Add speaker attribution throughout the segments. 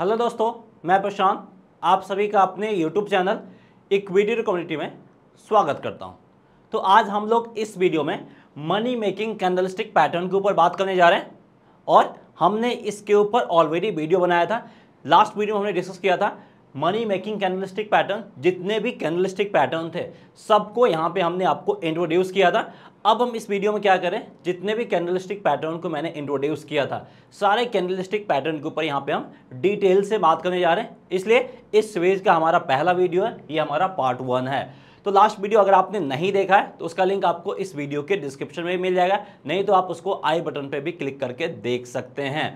Speaker 1: hello दोस्तों मैं प्रशांत आप सभी का अपने यूट्यूब चैनल वीडियो कम्युनिटी में स्वागत करता हूं तो आज हम लोग इस वीडियो में मनी मेकिंग कैंडलस्टिक पैटर्न के ऊपर बात करने जा रहे हैं और हमने इसके ऊपर ऑलरेडी वीडियो बनाया था लास्ट वीडियो में हमने डिस्कस किया था मनी मेकिंग कैंडलिस्टिक पैटर्न जितने भी कैंडलिस्टिक पैटर्न थे सबको यहाँ पे हमने आपको इंट्रोड्यूस किया था अब हम इस वीडियो में क्या करें जितने भी कैंडलिस्टिक पैटर्न को मैंने इंट्रोड्यूस किया था सारे कैंडलिस्टिक पैटर्न के ऊपर यहाँ पे हम डिटेल से बात करने जा रहे हैं इसलिए इस सीरीज का हमारा पहला वीडियो है ये हमारा पार्ट वन है तो लास्ट वीडियो अगर आपने नहीं देखा है तो उसका लिंक आपको इस वीडियो के डिस्क्रिप्शन में भी मिल जाएगा नहीं तो आप उसको आई बटन पर भी क्लिक करके देख सकते हैं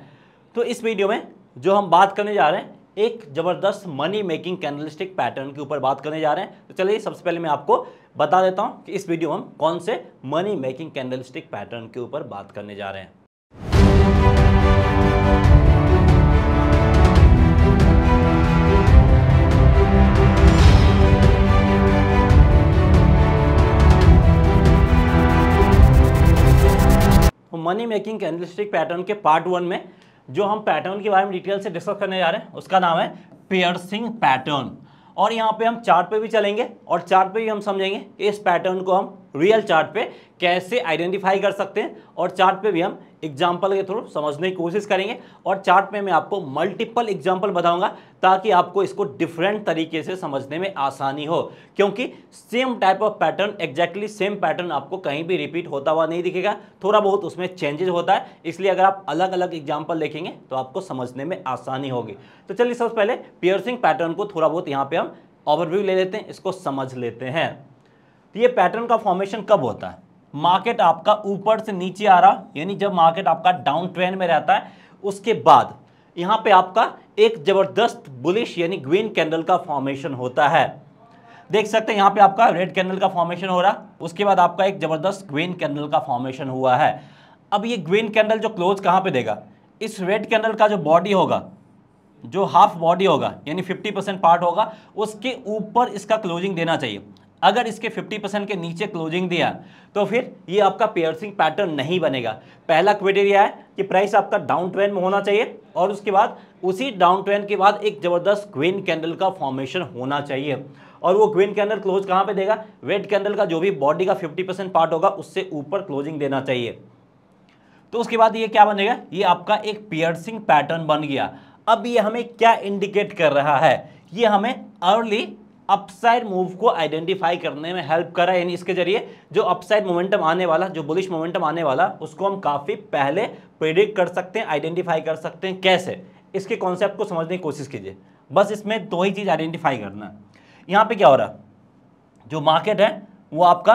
Speaker 1: तो इस वीडियो में जो हम बात करने जा रहे हैं एक ज़बरदस्त मनी मेकिंग कैनलिस्टिक पैटर्न के ऊपर बात करने जा रहे हैं तो चलिए सबसे पहले मैं आपको बता देता हूं कि इस वीडियो में हम कौन से मनी मेकिंग कैनलिस्टिक पैटर्न के ऊपर बात करने जा रहे हैं मनी मेकिंग कैनलिस्टिक पैटर्न के पार्ट वन में जो हम पैटर्न के बारे में डिटेल से डिस्कस करने जा रहे हैं उसका नाम है पेयरसिंग पैटर्न और यहाँ पे हम चार्ट पे भी चलेंगे और चार्ट पे भी हम समझेंगे कि इस पैटर्न को हम रियल चार्ट पे कैसे आइडेंटिफाई कर सकते हैं और चार्ट पे भी हम एग्जाम्पल के थ्रू समझने की कोशिश करेंगे और चार्ट में मैं आपको मल्टीपल एग्जाम्पल बताऊंगा ताकि आपको इसको डिफरेंट तरीके से समझने में आसानी हो क्योंकि same type of pattern exactly same pattern आपको कहीं भी रिपीट होता हुआ नहीं दिखेगा थोड़ा बहुत उसमें चेंजेज होता है इसलिए अगर आप अलग अलग एग्जाम्पल देखेंगे तो आपको समझने में आसानी होगी तो चलिए सबसे पहले पियर्सिंग पैटर्न को थोड़ा बहुत यहाँ पर हम ओवरव्यू ले लेते हैं इसको समझ लेते हैं तो ये पैटर्न का फॉर्मेशन कब होता है मार्केट आपका ऊपर से नीचे आ रहा यानी जब मार्केट आपका डाउन ट्रेंड में रहता है उसके बाद यहाँ पे आपका एक ज़बरदस्त बुलिश यानी ग्रीन कैंडल का फॉर्मेशन होता है देख सकते हैं यहाँ पे आपका रेड कैंडल का फॉर्मेशन हो रहा उसके बाद आपका एक ज़बरदस्त ग्रीन कैंडल का फॉर्मेशन हुआ है अब ये ग्रीन कैंडल जो क्लोज कहाँ पे देगा इस रेड कैंडल का जो बॉडी होगा जो हाफ बॉडी होगा यानी 50 परसेंट पार्ट होगा उसके ऊपर इसका क्लोजिंग देना चाहिए अगर इसके 50 परसेंट के नीचे क्लोजिंग दिया तो फिर ये आपका पेयरसिंग पैटर्न नहीं बनेगा पहला क्राइटेरिया है कि प्राइस आपका डाउन ट्रेंड में होना चाहिए और उसके बाद उसी डाउन ट्रेंड के बाद एक ज़बरदस्त ग्वीन कैंडल का फॉर्मेशन होना चाहिए और वो ग्वीन कैंडल क्लोज कहाँ पे देगा वेट कैंडल का जो भी बॉडी का 50 परसेंट पार्ट होगा उससे ऊपर क्लोजिंग देना चाहिए तो उसके बाद ये क्या बनेगा ये आपका एक पियर्सिंग पैटर्न बन गया अब ये हमें क्या इंडिकेट कर रहा है ये हमें अर्ली अपसाइड मूव को आइडेंटिफाई करने में हेल्प कर है यानी इसके जरिए जो अपसाइड मोमेंटम आने वाला जो बुलिश मोमेंटम आने वाला उसको हम काफ़ी पहले प्रिडिक्ट कर सकते हैं आइडेंटिफाई कर सकते हैं कैसे इसके कॉन्सेप्ट को समझने की कोशिश कीजिए बस इसमें दो ही चीज़ आइडेंटिफाई करना है यहाँ पर क्या हो रहा जो मार्केट है वो आपका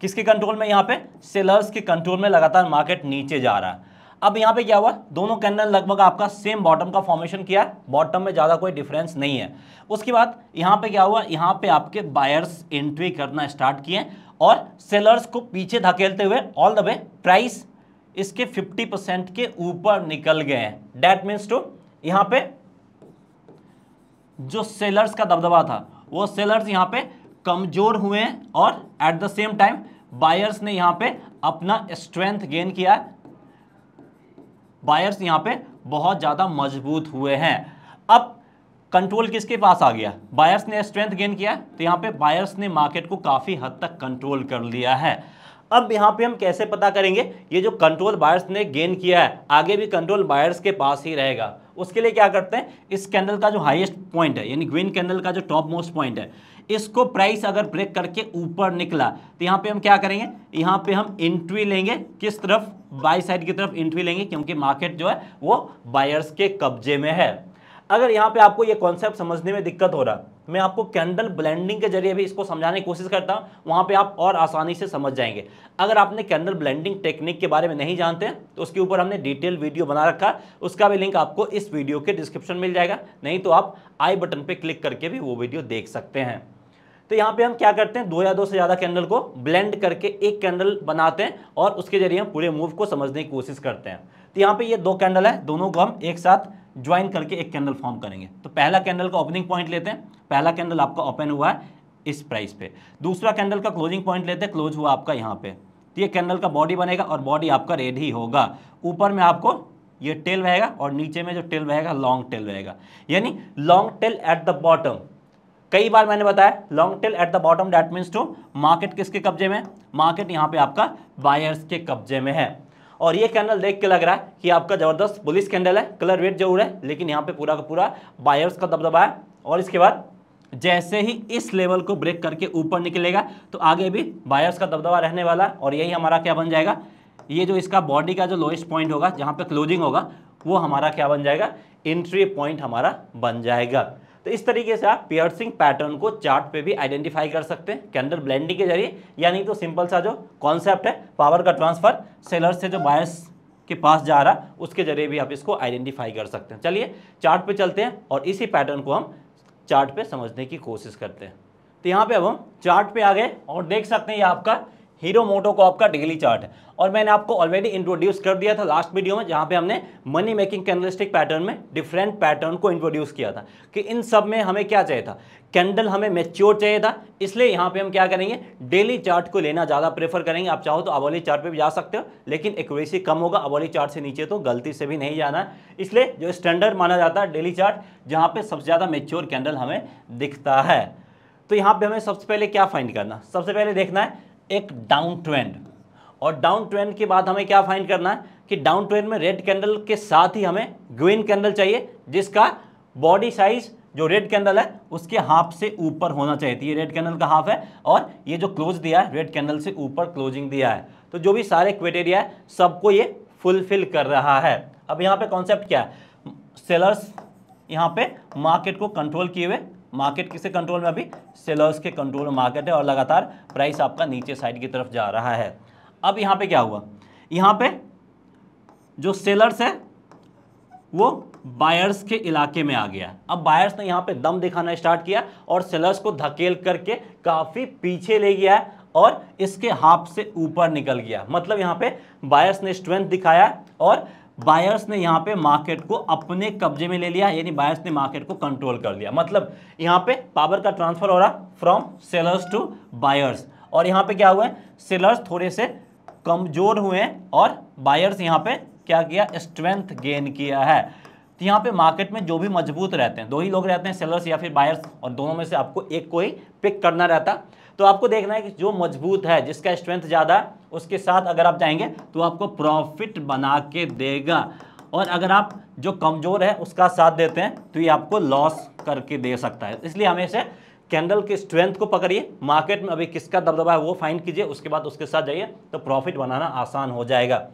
Speaker 1: किसके कंट्रोल में यहाँ पे सेलर्स के कंट्रोल में लगातार मार्केट नीचे जा रहा है अब यहाँ पे क्या हुआ दोनों कैनल लगभग आपका सेम बॉटम का फॉर्मेशन किया है बॉटम में ज़्यादा कोई डिफरेंस नहीं है उसके बाद यहाँ पे क्या हुआ यहाँ पे आपके बायर्स एंट्री करना स्टार्ट किए और सेलर्स को पीछे धकेलते हुए ऑल द वे प्राइस इसके 50 परसेंट के ऊपर निकल गए हैं डैट मीन्स टू यहाँ पे जो सेलर्स का दबदबा था वो सेलर्स यहाँ पे कमजोर हुए हैं और at the same time buyers ने यहाँ पे अपना स्ट्रेंथ गेन किया बायर्स यहाँ पे बहुत ज़्यादा मजबूत हुए हैं अब कंट्रोल किसके पास आ गया बायर्स ने स्ट्रेंथ गेन किया तो यहाँ पे बायर्स ने मार्केट को काफ़ी हद तक कंट्रोल कर लिया है अब यहाँ पे हम कैसे पता करेंगे ये जो कंट्रोल बायर्स ने गेन किया है आगे भी कंट्रोल बायर्स के पास ही रहेगा उसके लिए क्या करते हैं इस कैंडल का जो हाईएस्ट पॉइंट है यानी ग्रीन कैंडल का जो टॉप मोस्ट पॉइंट है इसको प्राइस अगर ब्रेक करके ऊपर निकला तो यहाँ पे हम क्या करेंगे यहाँ पे हम एंट्री लेंगे किस तरफ बाई साइड की तरफ एंट्री लेंगे क्योंकि मार्केट जो है वो बायर्स के कब्जे में है अगर यहाँ पे आपको ये कॉन्सेप्ट समझने में दिक्कत हो रहा मैं आपको कैंडल ब्लेंडिंग के जरिए भी इसको समझाने की कोशिश करता हूँ वहाँ पे आप और आसानी से समझ जाएंगे अगर आपने कैंडल ब्लेंडिंग टेक्निक के बारे में नहीं जानते तो उसके ऊपर हमने डिटेल वीडियो बना रखा उसका भी लिंक आपको इस वीडियो के डिस्क्रिप्शन मिल जाएगा नहीं तो आप आई बटन पर क्लिक करके भी वो वीडियो देख सकते हैं तो यहाँ पे हम क्या करते हैं दो या दो से ज़्यादा कैंडल को ब्लेंड करके एक कैंडल बनाते हैं और उसके जरिए हम पूरे मूव को समझने की कोशिश करते हैं तो यहाँ पे ये दो कैंडल है दोनों को हम एक साथ ज्वाइन करके एक कैंडल फॉर्म करेंगे तो पहला कैंडल का ओपनिंग पॉइंट लेते हैं पहला कैंडल आपका ओपन हुआ है इस प्राइस पे दूसरा कैंडल का क्लोजिंग पॉइंट लेते हैं क्लोज हुआ आपका यहाँ पे तो ये कैंडल का बॉडी बनेगा और बॉडी आपका रेड ही होगा ऊपर में आपको ये टेल रहेगा और नीचे में जो टेल रहेगा लॉन्ग टेल रहेगा यानी long tail at the bottom कई बार मैंने बताया long tail at the bottom that means to market किसके कब्जे में मार्केट यहाँ पे आपका बायर्स के कब्जे में है और ये कैंडल देख के लग रहा है कि आपका ज़बरदस्त बुलिस कैंडल है कलर वेट जरूर है लेकिन यहाँ पे पूरा का पूरा बायर्स का दबदबा है और इसके बाद जैसे ही इस लेवल को ब्रेक करके ऊपर निकलेगा तो आगे भी बायर्स का दबदबा रहने वाला है और यही हमारा क्या बन जाएगा ये जो इसका बॉडी का जो लोएस्ट पॉइंट होगा जहाँ पे क्लोजिंग होगा वो हमारा क्या बन जाएगा एंट्री पॉइंट हमारा बन जाएगा तो इस तरीके से आप पियर्सिंग पैटर्न को चार्ट पे भी आइडेंटिफाई कर सकते हैं कैंडल ब्लेंडिंग के जरिए यानी तो सिंपल सा जो कॉन्सेप्ट है पावर का ट्रांसफर सेलर से जो बायस के पास जा रहा उसके जरिए भी आप इसको आइडेंटिफाई कर सकते हैं चलिए चार्ट पे चलते हैं और इसी पैटर्न को हम चार्ट पे समझने की कोशिश करते हैं तो यहाँ पे अब हम चार्ट पे आ गए और देख सकते हैं ये आपका हीरो मोटो को आपका डेली चार्ट है और मैंने आपको ऑलरेडी इंट्रोड्यूस कर दिया था लास्ट वीडियो में जहां पे हमने मनी मेकिंग कैंडलिस्टिक पैटर्न में डिफरेंट पैटर्न को इंट्रोड्यूस किया था कि इन सब में हमें क्या चाहिए था कैंडल हमें मेच्योर चाहिए था इसलिए यहाँ पे हम क्या करेंगे डेली चार्ट को लेना ज़्यादा प्रेफर करेंगे आप चाहो तो अबोली चार्ट पर भी जा सकते हो लेकिन एक्यूरेसी कम होगा अवॉली चार्ट से नीचे तो गलती से भी नहीं जाना इसलिए जो स्टैंडर्ड माना जाता है डेली चार्ट जहाँ पर सबसे ज़्यादा मेच्योर कैंडल हमें दिखता है तो यहाँ पे हमें सबसे पहले क्या फाइंड करना सबसे पहले देखना है एक डाउन ट्रेंड और डाउन ट्रेंड के बाद हमें क्या फाइंड करना है कि डाउन ट्रेंड में रेड कैंडल के साथ ही हमें ग्रीन कैंडल चाहिए जिसका बॉडी साइज जो रेड कैंडल है उसके हाफ से ऊपर होना चाहिए तो ये रेड कैंडल का हाफ है और ये जो क्लोज दिया है रेड कैंडल से ऊपर क्लोजिंग दिया है तो जो भी सारे क्राइटेरिया है सबको ये फुलफिल कर रहा है अब यहाँ पे कॉन्सेप्ट क्या है सेलर्स यहाँ पे मार्केट को कंट्रोल किए हुए मार्केट किसके कंट्रोल में अभी सेलर्स के कंट्रोल में मार्केट है और लगातार प्राइस आपका नीचे साइड की तरफ जा रहा है अब यहाँ पे क्या हुआ यहाँ पे जो सेलर्स है वो बायर्स के इलाके में आ गया अब बायर्स ने यहाँ पे दम दिखाना स्टार्ट किया और सेलर्स को धकेल करके काफ़ी पीछे ले गया है और इसके हाफ से ऊपर निकल गया मतलब यहाँ पे बायर्स ने स्ट्रेंथ दिखाया और बायर्स ने यहाँ पे मार्केट को अपने कब्जे में ले लिया यानी बायर्स ने मार्केट को कंट्रोल कर लिया मतलब यहाँ पे पावर का ट्रांसफर हो रहा फ्रॉम सेलर्स टू बायर्स और यहाँ पे क्या हुआ है सेलर्स थोड़े से कमज़ोर हुए हैं और बायर्स यहाँ पे क्या किया स्ट्रेंथ गेन किया है तो यहाँ पे मार्केट में जो भी मजबूत रहते हैं दो ही लोग रहते हैं सेलर्स या फिर बायर्स और दोनों में से आपको एक को ही पिक करना रहता तो आपको देखना है कि जो मजबूत है जिसका स्ट्रेंथ ज़्यादा उसके साथ अगर आप जाएंगे तो आपको प्रॉफिट बना के देगा और अगर आप जो कमज़ोर है उसका साथ देते हैं तो ये आपको लॉस करके दे सकता है इसलिए हमेशा कैंडल के स्ट्रेंथ को पकड़िए मार्केट में अभी किसका दबदबा है वो फाइंड कीजिए उसके बाद उसके साथ जाइए तो प्रॉफिट बनाना आसान हो जाएगा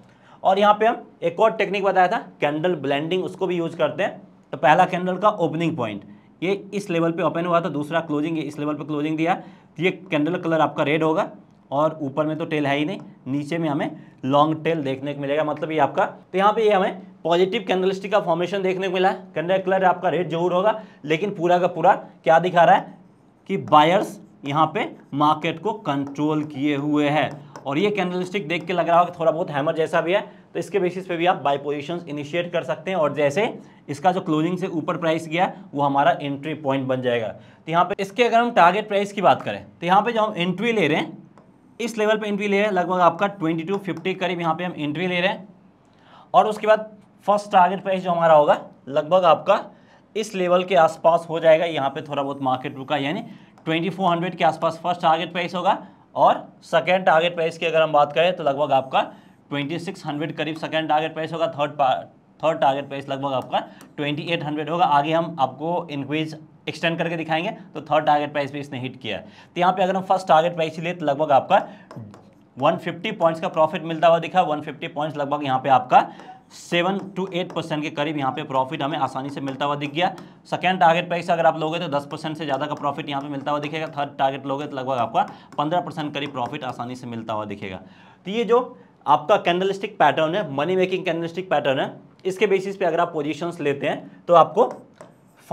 Speaker 1: और यहाँ पे हम एक और टेक्निक बताया था कैंडल ब्लेंडिंग उसको भी यूज करते हैं तो पहला कैंडल का ओपनिंग पॉइंट ये इस लेवल पे ओपन हुआ था दूसरा क्लोजिंग ये इस लेवल पे क्लोजिंग दिया तो ये कैंडल कलर आपका रेड होगा और ऊपर में तो टेल है ही नहीं नीचे में हमें लॉन्ग टेल देखने को मिलेगा मतलब ये आपका तो यहाँ पे ये हमें पॉजिटिव कैंडलस्टिक का फॉर्मेशन देखने को मिला है कैंडल कलर आपका रेड जरूर होगा लेकिन पूरा का पूरा क्या दिखा रहा है कि बायर्स यहाँ पे मार्केट को कंट्रोल किए हुए है और ये कैंडलस्टिक देख के लग रहा होगा थोड़ा बहुत हैमर जैसा भी है तो इसके बेसिस पे भी आप बाई पोजिशन इनिशिएट कर सकते हैं और जैसे इसका जो क्लोजिंग से ऊपर प्राइस गया वो हमारा एंट्री पॉइंट बन जाएगा तो यहाँ पे इसके अगर हम टारगेट प्राइस की बात करें तो यहाँ पे जो हम एंट्री ले रहे हैं इस लेवल पे एंट्री ले रहे हैं लगभग आपका ट्वेंटी टू फिफ्टी करीब यहाँ पे हम एंट्री ले रहे हैं और उसके बाद फर्स्ट टारगेट प्राइस जो हमारा होगा लगभग आपका इस लेवल के आसपास हो जाएगा यहाँ पर थोड़ा बहुत मार्केट रुका यानी ट्वेंटी के आसपास फर्स्ट टारगेट प्राइस होगा और सेकेंड टारगेट प्राइस की अगर हम बात करें तो लगभग आपका 2600 करीब सेकेंड टारगेट प्राइस होगा थर्ड थर्ड टारगेट प्राइस लगभग आपका 2800 होगा आगे हम आपको इंक्रीज एक्सटेंड करके दिखाएंगे तो थर्ड टारगेट प्राइस भी इसने हिट किया है तो यहाँ पे अगर हम फर्स्ट टारगेट प्राइस लिए तो लगभग आपका 150 पॉइंट्स का प्रॉफिट मिलता हुआ दिखा 150 पॉइंट्स लगभग यहाँ पे आपका सेवन टू एट परसेंट के करीब यहाँ पे प्रॉफिट हमें आसानी से मिलता हुआ दिख गया सेकेंड टारगेट प्राइस अगर आप लोगे तो दस परसेंट से ज़्यादा का प्रॉफिट यहाँ पे मिलता हुआ दिखेगा थर्ड टारगेट लोगे तो लगभग आपका पंद्रह परसेंट करीब प्रॉफिट आसानी से मिलता हुआ दिखेगा तो ये जो आपका कैंडलिस्टिक पैटर्न है मनी मेकिंग कैंडलिस्टिक पैटर्न है इसके बेसिस पे अगर आप पोजीशंस लेते हैं तो आपको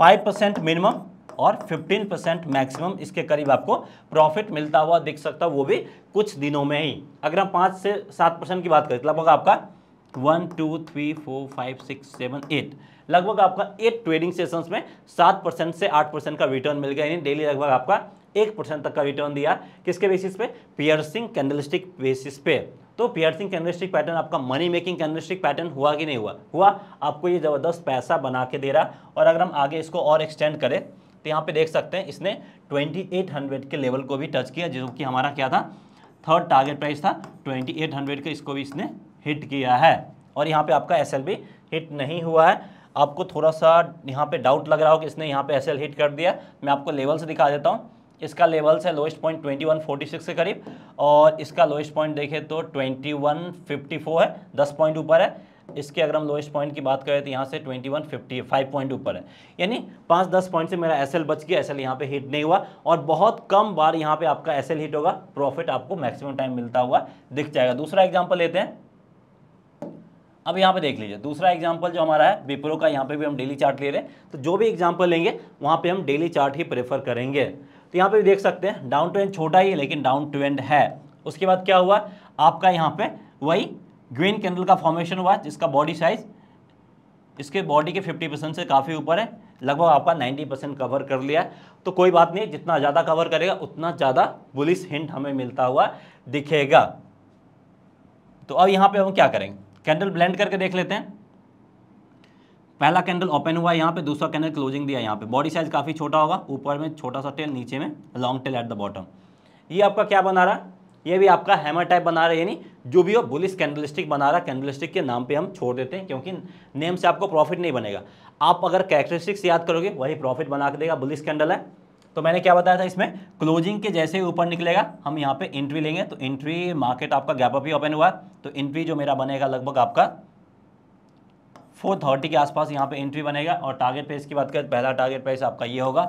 Speaker 1: 5 परसेंट मिनिमम और 15 परसेंट मैक्सिमम इसके करीब आपको प्रॉफिट मिलता हुआ दिख सकता वो भी कुछ दिनों में ही अगर हम पाँच से सात परसेंट की बात करें तो लगभग आपका one two three four five six seven eight लगभग आपका एट ट्रेडिंग सेशंस में सात परसेंट से आठ परसेंट का रिटर्न मिल गया यानी डेली लगभग आपका एक परसेंट तक का रिटर्न दिया किसके बेसिस पे पियर्सिंग कैंडलिस्टिक बेसिस पे तो पियर्सिंग कैंडलस्टिक पैटर्न आपका मनी मेकिंग कैंडलस्टिक पैटर्न हुआ कि नहीं हुआ हुआ आपको ये ज़बरदस्त पैसा बना के दे रहा और अगर हम आगे इसको और एक्सटेंड करें तो यहाँ पे देख सकते हैं इसने 2800 के लेवल को भी टच किया जो कि हमारा क्या था थर्ड टारगेट प्राइस था 2800 के इसको भी इसने हिट किया है और यहाँ पे आपका एस हिट नहीं हुआ है आपको थोड़ा सा यहाँ पे डाउट लग रहा हो कि इसने यहाँ पे एस हिट कर दिया मैं आपको लेवल से दिखा देता हूँ इसका लेवल्स है लोएस्ट पॉइंट 2146 के करीब और इसका लोएस्ट पॉइंट देखें तो 2154 है 10 पॉइंट ऊपर है इसके अगर हम लोएस्ट पॉइंट की बात करें तो यहाँ से 2155 पॉइंट ऊपर है यानी पाँच दस पॉइंट से मेरा एसएल बच गया एसएल यहाँ पे हिट नहीं हुआ और बहुत कम बार यहाँ पे आपका एल हिट होगा प्रॉफिट आपको मैक्सिमम टाइम मिलता हुआ दिख जाएगा दूसरा एग्जाम्पल लेते हैं अब यहाँ पे देख लीजिए दूसरा एग्जाम्पल जो हमारा है विप्रो का यहाँ पे भी हम डेली चार्ट ले रहे हैं तो जो भी एग्जाम्पल लेंगे वहाँ पे हम डेली चार्ट ही प्रेफर करेंगे तो यहाँ पे भी देख सकते हैं डाउन टू एंड छोटा ही है लेकिन डाउन टू एंड है उसके बाद क्या हुआ आपका यहाँ पे वही ग्रीन कैंडल का फॉर्मेशन हुआ जिसका बॉडी साइज इसके बॉडी के 50 परसेंट से काफ़ी ऊपर है लगभग आपका 90 परसेंट कवर कर लिया तो कोई बात नहीं जितना ज़्यादा कवर करेगा उतना ज़्यादा बुलिस हिंट हमें मिलता हुआ दिखेगा तो अब यहाँ पर हम क्या करेंगे कैंडल ब्लेंड करके देख लेते हैं पहला कैंडल ओपन हुआ है यहाँ पे दूसरा कैंडल क्लोजिंग दिया यहाँ पे बॉडी साइज काफ़ी छोटा होगा ऊपर में छोटा सा टेल नीचे में long tail at the bottom ये आपका क्या बना रहा है ये भी आपका हैमर टाइप बना रहा है यानी जो भी हो बुलिस कैंडलस्टिक बना रहा है के नाम पर हम छोड़ देते हैं क्योंकि नेम से आपको प्रॉफिट नहीं बनेगा आप अगर कैरेक्टरिस्टिक्स याद करोगे वही प्रॉफिट बना के देगा बुलिस कैंडल है तो मैंने क्या बताया था इसमें क्लोजिंग के जैसे ही ऊपर निकलेगा हम यहाँ पे एंट्री लेंगे तो एंट्री मार्केट आपका गैप अप ही ओपन हुआ तो एंट्री जो मेरा बनेगा लगभग आपका फोर थर्टी के आसपास यहाँ पे एंट्री बनेगा और टारगेट प्राइस की बात करें पहला टारगेट प्राइस आपका ये होगा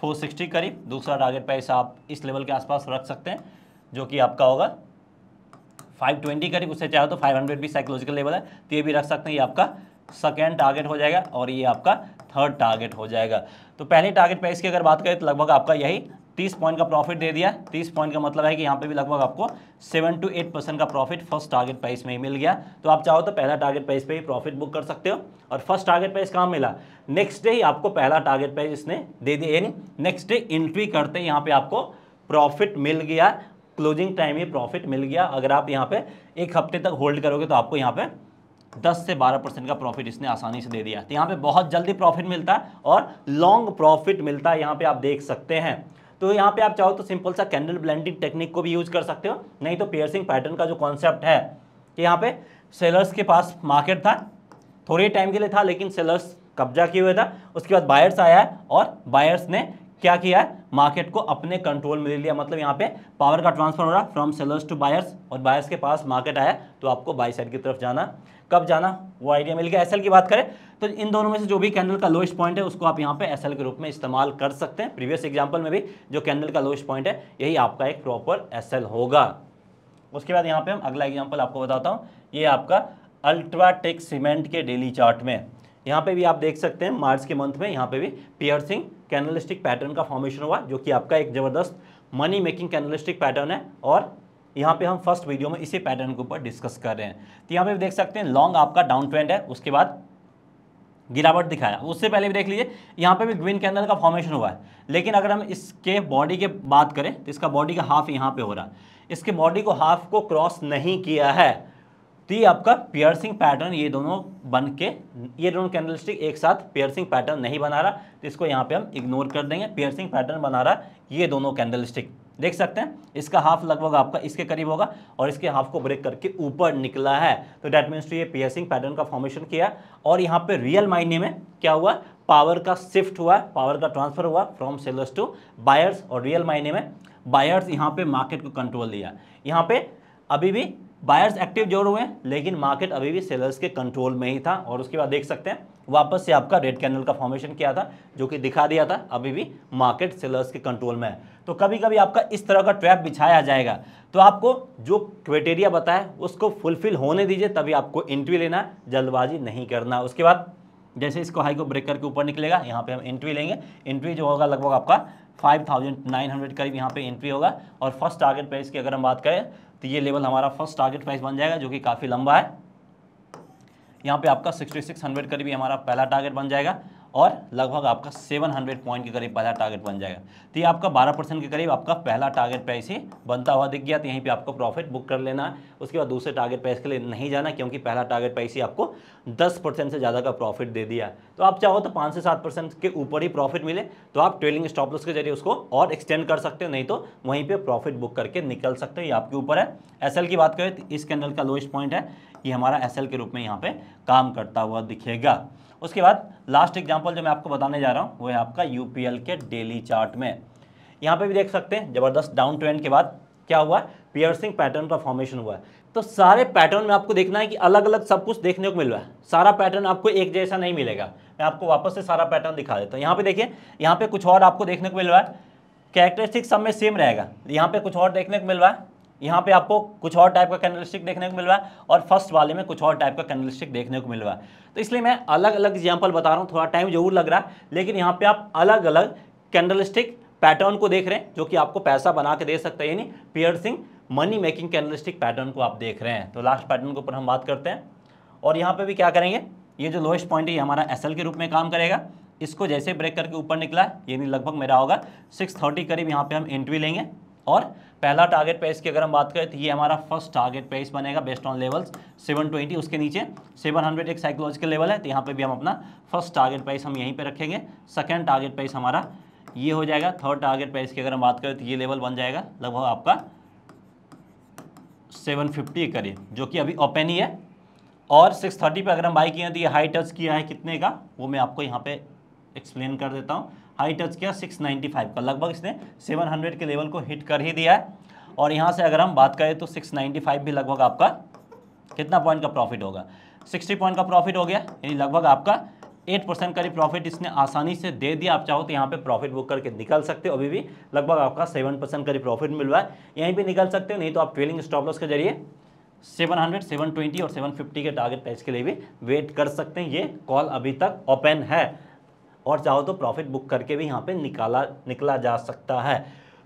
Speaker 1: फोर सिक्सटी करीब दूसरा टारगेट प्राइस आप इस लेवल के आसपास रख सकते हैं जो कि आपका होगा फाइव ट्वेंटी करीब उससे चाहे तो फाइव हंड्रेड भी साइकोलॉजिकल लेवल है तो ये भी रख सकते हैं ये आपका सेकेंड टारगेट हो जाएगा और ये आपका थर्ड टारगेट हो जाएगा तो पहले टारगेट प्राइस की अगर बात करें तो लगभग आपका यही तीस पॉइंट का प्रॉफिट दे दिया तीस पॉइंट का मतलब है कि यहाँ पे भी लगभग आपको सेवन टू एट परसेंट का प्रॉफिट फर्स्ट टारगेट प्राइस में ही मिल गया तो आप चाहो तो पहला टारगेट प्राइस पे ही प्रॉफिट बुक कर सकते हो और फर्स्ट टारगेट प्राइस कहाँ मिला नेक्स्ट डे ही आपको पहला टारगेट प्राइस इसने दे दिया यानी नेक्स्ट डे एंट्री करते यहाँ पे आपको प्रॉफिट मिल गया क्लोजिंग टाइम ही प्रॉफिट मिल गया अगर आप यहाँ पे एक हफ्ते तक होल्ड करोगे तो आपको यहाँ पे दस से बारह परसेंट का प्रॉफिट इसने आसानी से दे दिया तो यहाँ पे बहुत जल्दी प्रॉफिट मिलता है और लॉन्ग प्रॉफिट मिलता है यहाँ पे आप देख सकते हैं तो यहाँ पे आप चाहो तो सिंपल सा कैंडल ब्लेंडिंग टेक्निक को भी यूज कर सकते हो नहीं तो पेयरसिंग पैटर्न का जो कॉन्सेप्ट है कि यहाँ पे सेलर्स के पास मार्केट था थोड़े टाइम के लिए था लेकिन सेलर्स कब्जा किए हुए था उसके बाद बायर्स आया है और बायर्स ने क्या किया है मार्केट को अपने कंट्रोल में ले लिया मतलब यहाँ पे पावर का ट्रांसफर हो रहा है फ्रॉम सेलर्स टू बायर्स और बायर्स के पास मार्केट आया तो आपको बाई साइड की तरफ जाना कब जाना वो आइडिया मिल गया एसएल की बात करें तो इन दोनों में से जो भी कैंडल का लोएस्ट पॉइंट है उसको आप यहाँ पे एस के रूप में इस्तेमाल कर सकते हैं प्रीवियस एग्जाम्पल में भी जो कैंडल का लोएस्ट पॉइंट है यही आपका एक प्रॉपर एस होगा उसके बाद यहाँ पे हम अगला एग्जाम्पल आपको बताता हूँ ये आपका अल्ट्राटेक सीमेंट के डेली चार्ट में यहाँ पे भी आप देख सकते हैं मार्च के मंथ में यहाँ पे भी पियर्सिंग कैनलिस्टिक पैटर्न का फॉर्मेशन हुआ जो कि आपका एक ज़बरदस्त मनी मेकिंग कैनलिस्टिक पैटर्न है और यहाँ पे हम फर्स्ट वीडियो में इसी पैटर्न के ऊपर डिस्कस कर रहे हैं तो यहाँ पे भी देख सकते हैं लॉन्ग आपका डाउन ट्रेंड है उसके बाद गिरावट दिखाया उससे पहले भी देख लीजिए यहाँ पे भी ग्रीन कैंडल का फॉर्मेशन हुआ है लेकिन अगर हम इसके बॉडी के बात करें तो इसका बॉडी का हाफ यहाँ पे हो रहा है इसके बॉडी को हाफ को क्रॉस नहीं किया है तो ये आपका पियर्सिंग पैटर्न ये दोनों बन के ये दोनों कैंडल एक साथ पियर्सिंग पैटर्न नहीं बना रहा तो इसको यहाँ पे हम इग्नोर कर देंगे पियर्सिंग पैटर्न बना रहा ये दोनों कैंडल देख सकते हैं इसका हाफ लगभग आपका इसके करीब होगा और इसके हाफ को ब्रेक करके ऊपर निकला है तो डैट मीन्स टू ये पियसिंग पैटर्न का फॉर्मेशन किया और यहाँ पे रियल मायने में क्या हुआ पावर का शिफ्ट हुआ पावर का ट्रांसफर हुआ फ्रॉम सेलर्स टू बायर्स और रियल मायने में बायर्स यहाँ पे मार्केट को कंट्रोल दिया यहाँ पे अभी भी बायर्स एक्टिव जोर हुए हैं लेकिन मार्केट अभी भी सेलर्स के कंट्रोल में ही था और उसके बाद देख सकते हैं वापस से आपका रेड कैंडल का फॉर्मेशन किया था जो कि दिखा दिया था अभी भी मार्केट सेलर्स के कंट्रोल में है तो कभी कभी आपका इस तरह का ट्रैप बिछाया जाएगा तो आपको जो क्राइटेरिया बताए उसको फुलफिल होने दीजिए तभी आपको एंट्री लेना जल्दबाजी नहीं करना उसके बाद जैसे इसको हाई को ब्रेक करके ऊपर निकलेगा यहाँ पे हम एंट्री लेंगे एंट्री जो होगा लगभग आपका 5,900 करीब यहाँ पे एंट्री होगा और फर्स्ट टारगेट प्राइस की अगर हम बात करें तो ये लेवल हमारा फर्स्ट टारगेट प्राइस बन जाएगा जो कि काफ़ी लंबा है यहाँ पे आपका 6600 करीब हमारा पहला टारगेट बन जाएगा और लगभग आपका 700 पॉइंट के करीब पहला टारगेट बन जाएगा तो ये आपका 12 परसेंट के करीब आपका पहला टारगेट प्राइस ही बनता हुआ दिख गया तो यहीं पे आपको प्रॉफिट बुक कर लेना है उसके बाद दूसरे टारगेट प्राइस के लिए नहीं जाना क्योंकि पहला टारगेट प्राइस ही आपको दस से ज़्यादा का प्रॉफिट दे दिया तो आप चाहो तो पाँच से सात के ऊपर ही प्रॉफिट मिले तो आप ट्रेलिंग स्टॉप लॉस के जरिए उसको और एक्सटेंड कर सकते हो नहीं तो वहीं पर प्रॉफिट बुक करके निकल सकते हो ये आपके ऊपर है एस की बात करें तो इस कैंडल का लोएस्ट पॉइंट है ये हमारा एस के रूप में यहाँ पे काम करता हुआ दिखेगा उसके बाद लास्ट एग्जाम्पल जो मैं आपको बताने जा रहा हूँ वो है आपका यू के डेली चार्ट में यहाँ पर भी देख सकते हैं जबरदस्त डाउन ट्रेंड के बाद क्या हुआ है पियर्सिंग पैटर्न का फॉर्मेशन हुआ है तो सारे पैटर्न में आपको देखना है कि अलग अलग सब कुछ देखने को मिल रहा है सारा पैटर्न आपको एक जैसा नहीं मिलेगा मैं आपको वापस से सारा पैटर्न दिखा देता हूँ यहाँ पे देखिए यहाँ पे कुछ और आपको देखने को मिल रहा है कैरेक्टरिस्टिक सब में सेम रहेगा यहाँ पे कुछ और देखने को मिल रहा है यहाँ पे आपको कुछ और टाइप का कैनलिस्टिक देखने को मिल रहा है और फर्स्ट वाले में कुछ और टाइप का कैनलिस्टिक देखने को मिल रहा है तो इसलिए मैं अलग अलग एग्जाम्पल बता रहा हूँ थोड़ा टाइम जरूर लग रहा है लेकिन यहाँ पे आप अलग अलग कैनलिस्टिक पैटर्न को देख रहे हैं जो कि आपको पैसा बना के दे सकते हैं यानी piercing money making candlestick pattern को आप देख रहे हैं तो लास्ट पैटर्न के ऊपर हम बात करते हैं और यहाँ पर भी क्या करेंगे ये जो लोएस्ट पॉइंट है ये हमारा एस के रूप में काम करेगा इसको जैसे ब्रेक करके ऊपर निकला यानी लगभग मेरा होगा सिक्स थर्टी करीब यहाँ पे हम एंट्री लेंगे और पहला टारगेट प्राइस की अगर हम बात करें तो ये हमारा फर्स्ट टारगेट प्राइस बनेगा बेस्ट ऑन लेवल्स 720 उसके नीचे 700 एक साइकोलॉजिकल लेवल है तो यहाँ पे भी हम अपना फर्स्ट टारगेट प्राइस हम यहीं पे रखेंगे सेकंड टारगेट प्राइस हमारा ये हो जाएगा थर्ड टारगेट प्राइस की अगर हम बात करें तो ये लेवल बन जाएगा लगभग आपका सेवन फिफ्टी करीब जो कि अभी ओपन ही है और सिक्स पे अगर हम बाई किए तो ये हाई टच किया है कितने का वो मैं आपको यहाँ पर एक्सप्लेन कर देता हूँ हाई टच किया 695 का लगभग इसने 700 के लेवल को हिट कर ही दिया है और यहाँ से अगर हम बात करें तो 695 भी लगभग आपका कितना पॉइंट का प्रॉफिट होगा 60 पॉइंट का प्रॉफिट हो गया यानी लगभग आपका 8 परसेंट करीब प्रॉफिट इसने आसानी से दे दिया आप चाहो तो यहाँ पे प्रॉफिट बुक करके निकल सकते हो अभी भी लगभग आपका 7 परसेंट करीब प्रॉफिट मिल रहा है यहीं पर निकल सकते हो नहीं तो आप ट्रेलिंग स्टॉप लॉस के जरिए 700, 720 और 750 के टारगेट प्राइस के लिए भी वेट कर सकते हैं ये कॉल अभी तक ओपन है और चाहो तो प्रॉफिट बुक करके भी यहाँ पे निकाला निकला जा सकता है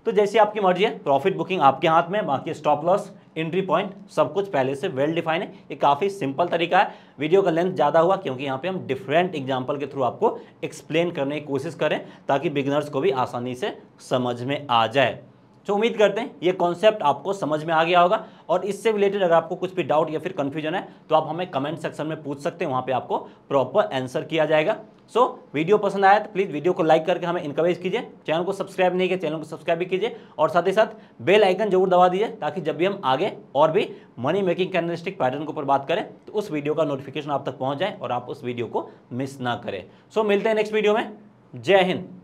Speaker 1: तो जैसे आपकी मर्जी है प्रॉफिट बुकिंग आपके हाथ में बाकी स्टॉप लॉस एंट्री पॉइंट सब कुछ पहले से वेल डिफाइन है ये काफ़ी सिंपल तरीका है वीडियो का लेंथ ज़्यादा हुआ क्योंकि यहाँ पे हम डिफरेंट एग्जांपल के थ्रू आपको एक्सप्लेन करने की कोशिश करें ताकि बिगनर्स को भी आसानी से समझ में आ जाए तो उम्मीद करते हैं ये कॉन्सेप्ट आपको समझ में आ गया होगा और इससे रिलेटेड अगर आपको कुछ भी डाउट या फिर कन्फ्यूजन है तो आप हमें कमेंट सेक्शन में पूछ सकते हैं वहाँ पर आपको प्रॉपर आंसर किया जाएगा सो so, वीडियो पसंद आया तो प्लीज़ वीडियो को लाइक करके हमें इंकरेज कीजिए चैनल को सब्सक्राइब नहीं किया चैनल को सब्सक्राइब भी कीजिए और साथ ही साथ बेल आइकन जरूर दबा दीजिए ताकि जब भी हम आगे और भी मनी मेकिंग कैनलिस्टिक पैटर्न के ऊपर बात करें तो उस वीडियो का नोटिफिकेशन आप तक पहुंच जाए और आप उस वीडियो को मिस ना करें सो so, मिलते हैं नेक्स्ट वीडियो में जय हिंद